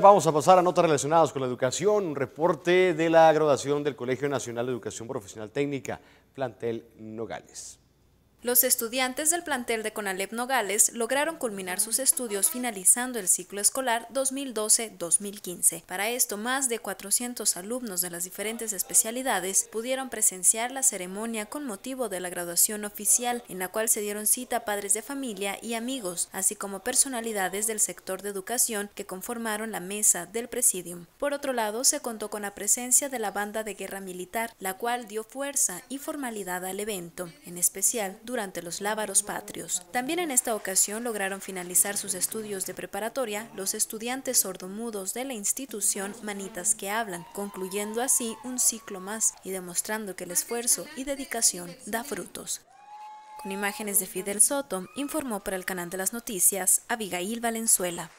vamos a pasar a notas relacionadas con la educación, un reporte de la graduación del Colegio Nacional de Educación Profesional Técnica, plantel Nogales. Los estudiantes del plantel de Conalep Nogales lograron culminar sus estudios finalizando el ciclo escolar 2012-2015. Para esto, más de 400 alumnos de las diferentes especialidades pudieron presenciar la ceremonia con motivo de la graduación oficial, en la cual se dieron cita padres de familia y amigos, así como personalidades del sector de educación que conformaron la mesa del presidium. Por otro lado, se contó con la presencia de la banda de guerra militar, la cual dio fuerza y formalidad al evento, en especial durante los lábaros patrios. También en esta ocasión lograron finalizar sus estudios de preparatoria los estudiantes sordomudos de la institución Manitas que Hablan, concluyendo así un ciclo más y demostrando que el esfuerzo y dedicación da frutos. Con imágenes de Fidel Soto, informó para el canal de las noticias Abigail Valenzuela.